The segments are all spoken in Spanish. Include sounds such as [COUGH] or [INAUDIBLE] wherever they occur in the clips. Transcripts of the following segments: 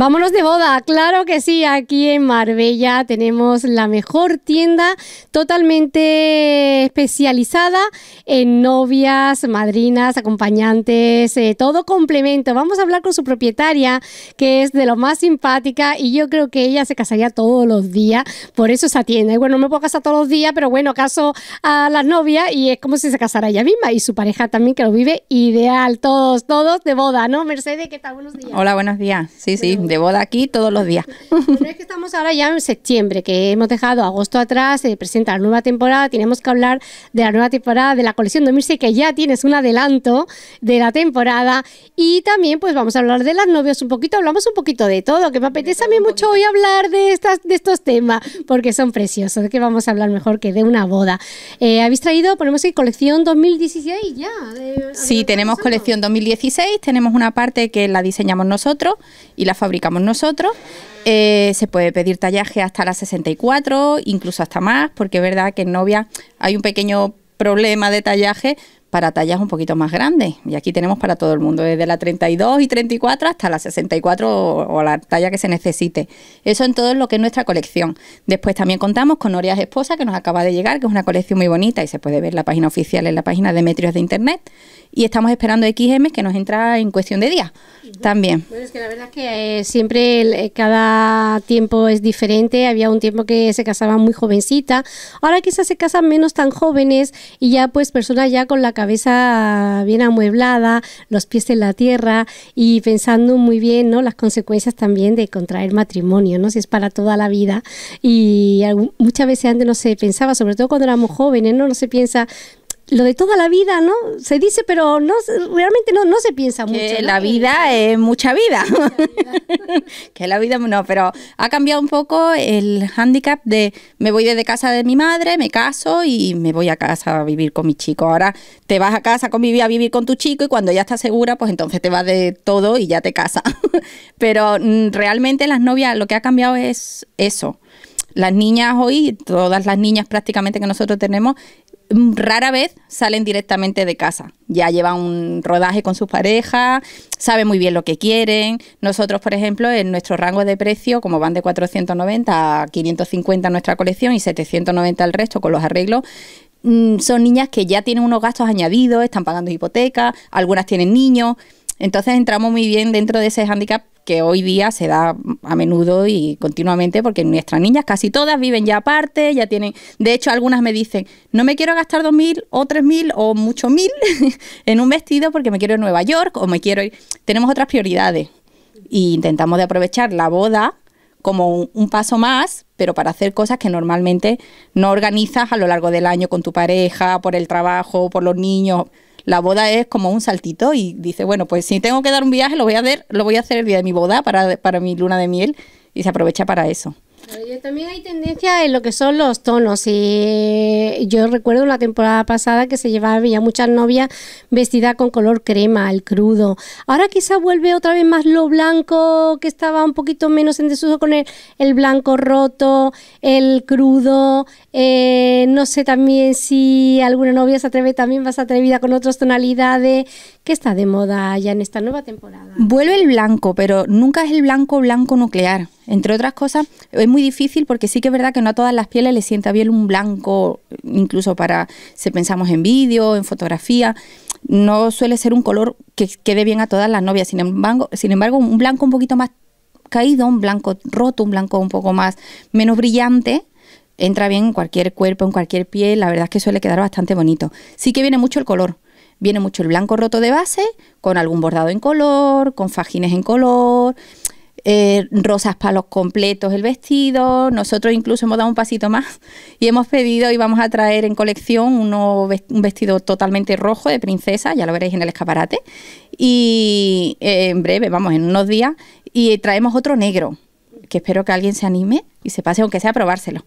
Vámonos de boda, claro que sí, aquí en Marbella tenemos la mejor tienda totalmente especializada en novias, madrinas, acompañantes, eh, todo complemento. Vamos a hablar con su propietaria, que es de lo más simpática y yo creo que ella se casaría todos los días, por eso esa tienda. Y bueno, no me puedo casar todos los días, pero bueno, caso a las novias y es como si se casara ella misma y su pareja también que lo vive ideal, todos, todos de boda, ¿no? Mercedes, ¿qué tal? Buenos días. Hola, buenos días. Sí, sí, de boda aquí todos los días. es que estamos ahora ya en septiembre, que hemos dejado agosto atrás, se presenta la nueva temporada, tenemos que hablar de la nueva temporada de la colección 2006, que ya tienes un adelanto de la temporada. Y también pues vamos a hablar de las novias un poquito, hablamos un poquito de todo, que me apetece a mí mucho hoy hablar de, estas, de estos temas, porque son preciosos, que vamos a hablar mejor que de una boda. Eh, Habéis traído, ponemos que colección 2016 ya. sí, tenemos colección 2016, tenemos una parte que la diseñamos nosotros y la fabricamos nosotros. Eh, se puede pedir tallaje hasta las 64, incluso hasta más, porque es verdad que en novia hay un pequeño problema de tallaje para tallas un poquito más grandes. Y aquí tenemos para todo el mundo, desde la 32 y 34 hasta la 64 o, la talla que se necesite. Eso en todo lo que es nuestra colección. Después también contamos con Norias Esposa, que nos acaba de llegar, que es una colección muy bonita y se puede ver la página oficial en la página de Metrios de Internet. Y estamos esperando XM, que nos entra en cuestión de días también. Bueno, es que la verdad es que eh, siempre eh, cada tiempo es diferente. Había un tiempo que se casaban muy jovencita. Ahora quizás se casan menos tan jóvenes y ya pues personas ya con la cabeza bien amueblada, los pies en la tierra y pensando muy bien ¿no? las consecuencias también de contraer matrimonio, ¿no? si es para toda la vida. Y muchas veces antes no se pensaba, sobre todo cuando éramos jóvenes, no se piensa lo de toda la vida, ¿no? Se dice, pero no realmente no, no se piensa mucho. La vida eh, es mucha vida. [LAUGHS] [LAUGHS] que la vida no, pero ha cambiado un poco el hándicap de me voy desde casa de mi madre, me caso y me voy a casa a vivir con mi chico. Ahora te vas a casa con mi, a vivir con tu chico y cuando ya estás segura, pues entonces te vas de todo y ya te casas. [LAUGHS] pero mm, realmente las novias lo que ha cambiado es eso las niñas hoy, todas las niñas prácticamente que nosotros tenemos, rara vez salen directamente de casa. Ya llevan un rodaje con sus parejas, saben muy bien lo que quieren. Nosotros, por ejemplo, en nuestro rango de precio, como van de 490 a 550 nuestra colección y 790 al resto con los arreglos, mm, son niñas que ya tienen unos gastos añadidos, están pagando hipoteca, algunas tienen niños. Entonces entramos muy bien dentro de ese hándicap que hoy día se da a menudo y continuamente porque nuestras niñas casi todas viven ya aparte, ya tienen, de hecho algunas me dicen, no me quiero gastar 2.000 o 3.000 o mucho mil [LAUGHS] en un vestido porque me quiero ir a Nueva York o me quiero ir, tenemos otras prioridades y intentamos de aprovechar la boda como un, paso más, pero para hacer cosas que normalmente no organizas a lo largo del año con tu pareja, por el trabajo, por los niños la boda es como un saltito y dice, bueno, pues si tengo que dar un viaje, lo voy a hacer, lo voy a hacer el día de mi boda para mi luna de miel y se aprovecha para eso también hay tendencia en lo que son los tonos. Y eh, yo recuerdo la temporada pasada que se llevaba había muchas novias vestidas con color crema, el crudo. Ahora quizá vuelve otra vez más lo blanco, que estaba un poquito menos en desuso con el, blanco roto, el crudo. Eh, no sé también si alguna novia se atreve también más atrevida con otras tonalidades. que está de moda ya en esta nueva temporada? Vuelve el blanco, pero nunca es el blanco blanco nuclear. Entre otras cosas, es muy difícil porque sí que es verdad que no a todas las pieles le sienta bien un blanco, incluso para, si pensamos en vídeo, en fotografía, no suele ser un color que quede bien a todas las novias. Sin embargo, sin embargo un blanco un poquito más caído, un blanco roto, un blanco un poco más menos brillante, entra bien en cualquier cuerpo, en cualquier piel, la verdad es que suele quedar bastante bonito. Sí que viene mucho el color. Viene mucho el blanco roto de base, con algún bordado en color, con fajines en color, eh, rosas para los completos, el vestido. Nosotros incluso hemos dado un pasito más y hemos pedido y vamos a traer en colección un vestido totalmente rojo de princesa, ya lo veréis en el escaparate. Y eh, en breve, vamos, en unos días, y traemos otro negro, que espero que alguien se anime y se pase aunque sea a probárselo.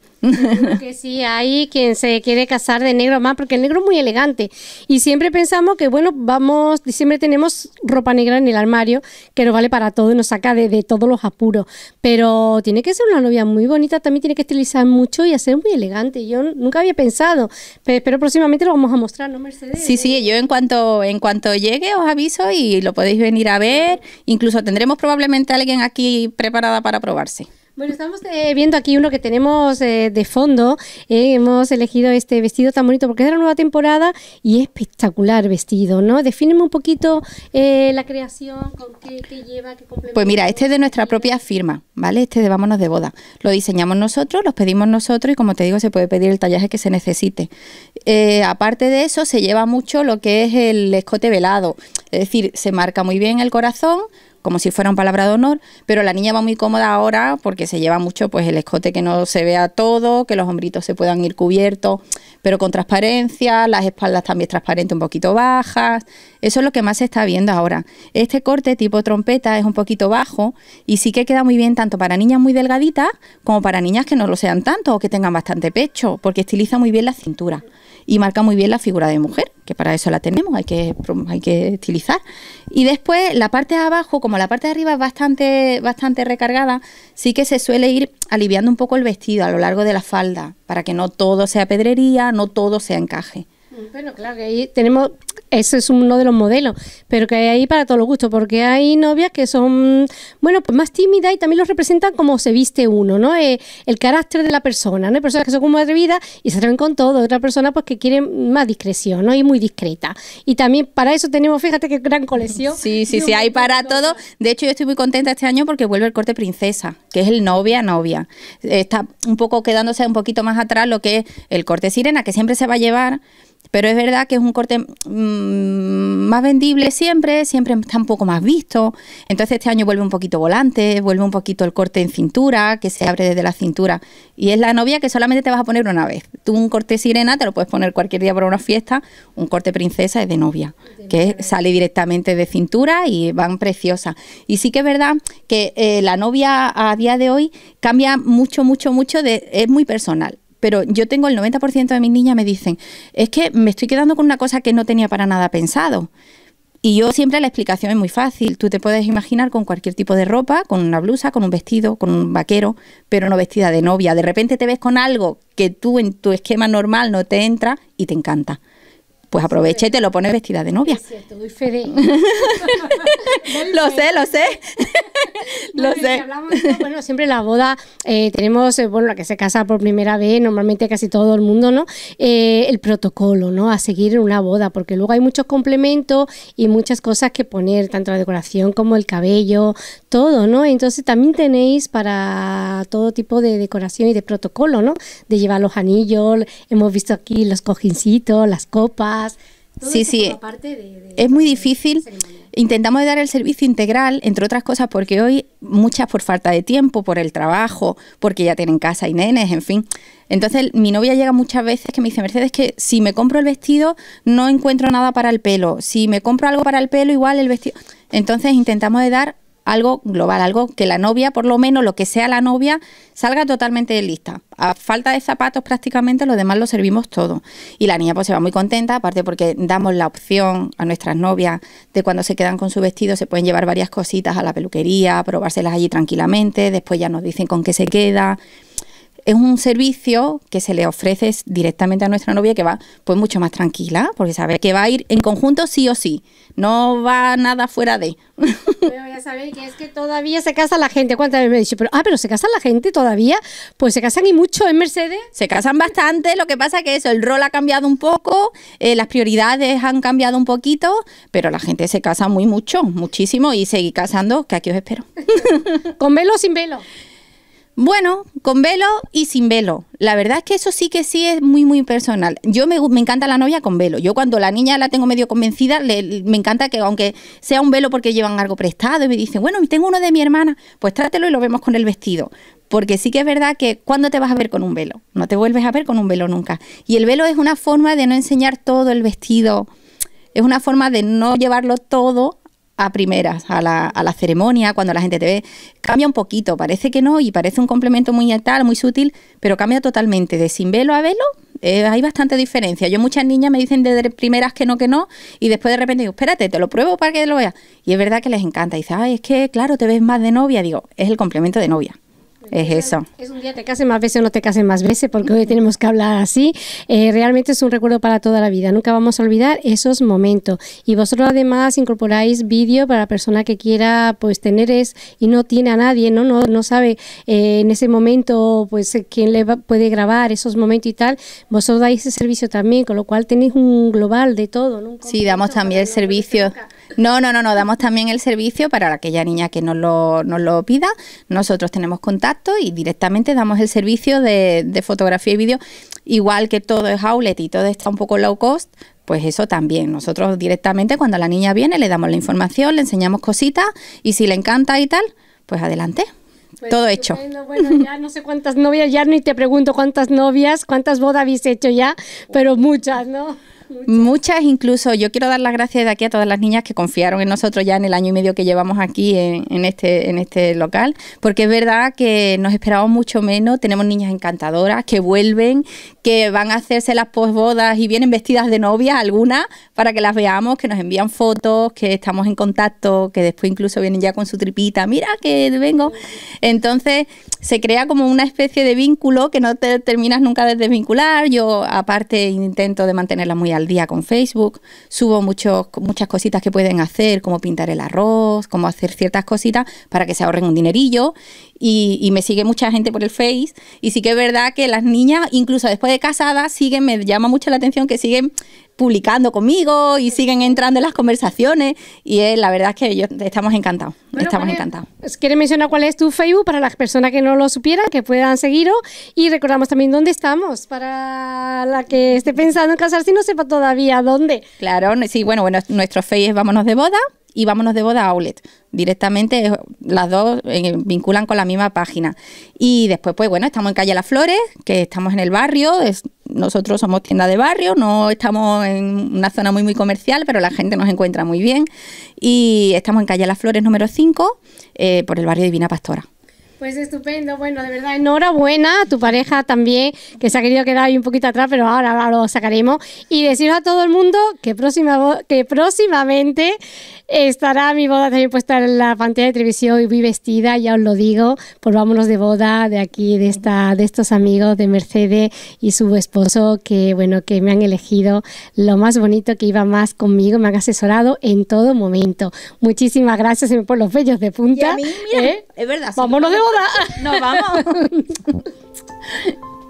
sí, hay quien se quiere casar de negro más porque el negro es muy elegante y siempre pensamos que bueno, vamos, siempre tenemos ropa negra en el armario que nos vale para todo y nos saca de, todos los apuros, pero tiene que ser una novia muy bonita, también tiene que estilizar mucho y hacer muy elegante. Yo nunca había pensado, pero, próximamente lo vamos a mostrar, ¿no, Mercedes? Sí, sí, yo en cuanto en cuanto llegue os aviso y lo podéis venir a ver, incluso tendremos probablemente a alguien aquí preparada para probarse. Bueno, estamos eh, viendo aquí uno que tenemos eh, de fondo. Eh, hemos elegido este vestido tan bonito porque es de la nueva temporada y espectacular vestido, ¿no? Defíneme un poquito la creación, con qué, lleva, qué Pues mira, este es de nuestra propia firma, ¿vale? Este de Vámonos de Boda. Lo diseñamos nosotros, los pedimos nosotros y como te digo, se puede pedir el tallaje que se necesite. aparte de eso, se lleva mucho lo que es el escote velado, es decir, se marca muy bien el corazón como si fuera un palabra de honor, pero la niña va muy cómoda ahora porque se lleva mucho pues el escote que no se vea todo, que los hombritos se puedan ir cubiertos, pero con transparencia, las espaldas también transparentes un poquito bajas, eso es lo que más se está viendo ahora. Este corte tipo trompeta es un poquito bajo y sí que queda muy bien tanto para niñas muy delgaditas como para niñas que no lo sean tanto o que tengan bastante pecho, porque estiliza muy bien la cintura y marca muy bien la figura de mujer, que para eso la tenemos, hay que, hay que estilizar. Y después la parte de abajo, como la parte de arriba es bastante, bastante recargada, sí que se suele ir aliviando un poco el vestido a lo largo de la falda, para que no todo sea pedrería, no todo sea encaje. Mm, bueno, claro que ahí tenemos ese es uno de los modelos, pero que hay ahí para todos los gustos, porque hay novias que son, bueno, pues más tímidas y también los representan como se viste uno, ¿no? Eh, el carácter de la persona, ¿no? Hay personas que son como atrevidas y se atreven con todo, otras personas pues que quieren más discreción, ¿no? Y muy discreta. Y también para eso tenemos, fíjate qué gran colección. Sí, sí, sí, hay para todo. De hecho, yo estoy muy contenta este año porque vuelve el corte princesa, que es el novia, novia. Está un poco quedándose un poquito más atrás lo que es el corte sirena, que siempre se va a llevar pero es verdad que es un corte mm, más vendible siempre, siempre está un poco más visto. Entonces este año vuelve un poquito volante, vuelve un poquito el corte en cintura, que se abre desde la cintura. Y es la novia que solamente te vas a poner una vez. Tú un corte sirena te lo puedes poner cualquier día para una fiesta, un corte princesa es de novia, que sale directamente de cintura y van preciosas. Y sí que es verdad que eh, la novia a día de hoy cambia mucho, mucho, mucho, de, es muy personal pero yo tengo el 90% de mis niñas me dicen, es que me estoy quedando con una cosa que no tenía para nada pensado. Y yo siempre la explicación es muy fácil. Tú te puedes imaginar con cualquier tipo de ropa, con una blusa, con un vestido, con un vaquero, pero no vestida de novia. De repente te ves con algo que tú en tu esquema normal no te entra y te encanta pues aprovecha y te lo pones vestida de novia. Es cierto, doy [LAUGHS] lo sé, [LAUGHS] lo sé. lo bueno, sé. bueno, siempre la boda eh, tenemos, eh, bueno, la que se casa por primera vez, normalmente casi todo el mundo, ¿no? Eh, el protocolo, ¿no? A seguir en una boda, porque luego hay muchos complementos y muchas cosas que poner, tanto la decoración como el cabello, todo, ¿no? Entonces también tenéis para todo tipo de decoración y de protocolo, ¿no? De llevar los anillos, hemos visto aquí los cojincitos, las copas sí, sí. es muy difícil. Intentamos dar el servicio integral, entre otras cosas, porque hoy muchas por falta de tiempo, por el trabajo, porque ya tienen casa y nenes, en fin. Entonces mi novia llega muchas veces que me dice, Mercedes, que si me compro el vestido no encuentro nada para el pelo. Si me compro algo para el pelo, igual el vestido. Entonces intentamos de dar algo global, algo que la novia, por lo menos lo que sea la novia, salga totalmente lista. A falta de zapatos prácticamente los demás lo servimos todo. Y la niña pues se va muy contenta, aparte porque damos la opción a nuestras novias de cuando se quedan con su vestido, se pueden llevar varias cositas a la peluquería, probárselas allí tranquilamente, después ya nos dicen con qué se queda es un servicio que se le ofrece directamente a nuestra novia que va pues mucho más tranquila, porque sabe que va a ir en conjunto sí o sí, no va nada fuera de. [LAUGHS] Pero ya sabéis que es que todavía se casa la gente, ¿cuántas veces me he dicho? Pero, ah, pero se casa la gente todavía, pues se casan y mucho en ¿eh, Mercedes. Se casan bastante, lo que pasa que eso, el rol ha cambiado un poco, eh, las prioridades han cambiado un poquito, pero la gente se casa muy mucho, muchísimo y seguir casando, que aquí os espero. [LAUGHS] ¿Con velo o sin velo? Bueno, con velo y sin velo. La verdad es que eso sí que sí es muy, muy personal. Yo me, me encanta la novia con velo. Yo cuando la niña la tengo medio convencida, me encanta que aunque sea un velo porque llevan algo prestado y me dicen, bueno, tengo uno de mi hermana, pues trátelo y lo vemos con el vestido. Porque sí que es verdad que cuando te vas a ver con un velo, no te vuelves a ver con un velo nunca. Y el velo es una forma de no enseñar todo el vestido, es una forma de no llevarlo todo a primeras, a la, a la, ceremonia, cuando la gente te ve, cambia un poquito, parece que no, y parece un complemento muy tal, muy sutil, pero cambia totalmente, de sin velo a velo, eh, hay bastante diferencia. Yo muchas niñas me dicen de primeras que no, que no, y después de repente digo, espérate, te lo pruebo para que lo veas. Y es verdad que les encanta, y dice, ay, es que claro, te ves más de novia, digo, es el complemento de novia es eso. Es un día te casen más veces o no te casen más veces, porque hoy tenemos que hablar así. Eh, realmente es un recuerdo para toda la vida. Nunca vamos a olvidar esos momentos. Y vosotros además incorporáis vídeo para la persona que quiera pues tener es y no tiene a nadie, no, no, no sabe eh, en ese momento pues quién le puede grabar esos momentos y tal. Vosotros dais ese servicio también, con lo cual tenéis un global de todo. ¿no? Sí, damos también el servicio. No, no, no, no, damos también el servicio para aquella niña que nos lo, pida. Nosotros tenemos contacto y directamente damos el servicio de, fotografía y vídeo. Igual que todo es outlet y todo está un poco low cost, pues eso también. Nosotros directamente cuando la niña viene le damos la información, le enseñamos cositas y si le encanta y tal, pues adelante. Pues todo hecho. Bueno, ya no sé cuántas novias, ya ni te pregunto cuántas novias, cuántas bodas habéis hecho ya, pero muchas, ¿no? muchas. incluso. Yo quiero dar las gracias de aquí a todas las niñas que confiaron en nosotros ya en el año y medio que llevamos aquí en, este, en este local, porque es verdad que nos esperábamos mucho menos. Tenemos niñas encantadoras que vuelven, que van a hacerse las posbodas y vienen vestidas de novia algunas para que las veamos, que nos envían fotos, que estamos en contacto, que después incluso vienen ya con su tripita, mira que vengo. Entonces se crea como una especie de vínculo que no te terminas nunca de desvincular. Yo aparte intento de mantenerla muy alta día con Facebook, subo muchos, muchas cositas que pueden hacer, como pintar el arroz, como hacer ciertas cositas para que se ahorren un dinerillo y, y, me sigue mucha gente por el Face y sí que es verdad que las niñas, incluso después de casadas, siguen, me llama mucho la atención que siguen publicando conmigo y siguen entrando en las conversaciones y la verdad es que yo, estamos encantados, estamos pues, encantados. Pues, ¿Quieres mencionar cuál es tu Facebook para las personas que no lo supieran, que puedan seguiros? Y recordamos también dónde estamos para la que esté pensando en casarse y no sepa todavía dónde. Claro, sí, bueno, bueno, nuestro Facebook es Vámonos de Boda, y vámonos de boda a outlet. Directamente eh, las dos eh, vinculan con la misma página. Y después, pues bueno, estamos en Calle Las Flores, que estamos en el barrio, nosotros somos tienda de barrio, no estamos en una zona muy, muy comercial, pero la gente nos encuentra muy bien. Y estamos en Calle Las Flores número 5, eh, por el barrio Divina Pastora. Pues estupendo, bueno, de verdad, enhorabuena a tu pareja también, que se ha querido quedar ahí un poquito atrás, pero ahora, lo sacaremos. Y decirle a todo el mundo que, próxima, que próximamente estará mi boda también puesta en la pantalla de televisión y muy vestida, ya os lo digo, por vámonos de boda de aquí, de, esta, de estos amigos de Mercedes y su esposo, que bueno, que me han elegido lo más bonito, que iba más conmigo, me han asesorado en todo momento. Muchísimas gracias por los bellos de punta. ¿eh? es verdad. Vámonos de boda nos vamos. [LAUGHS]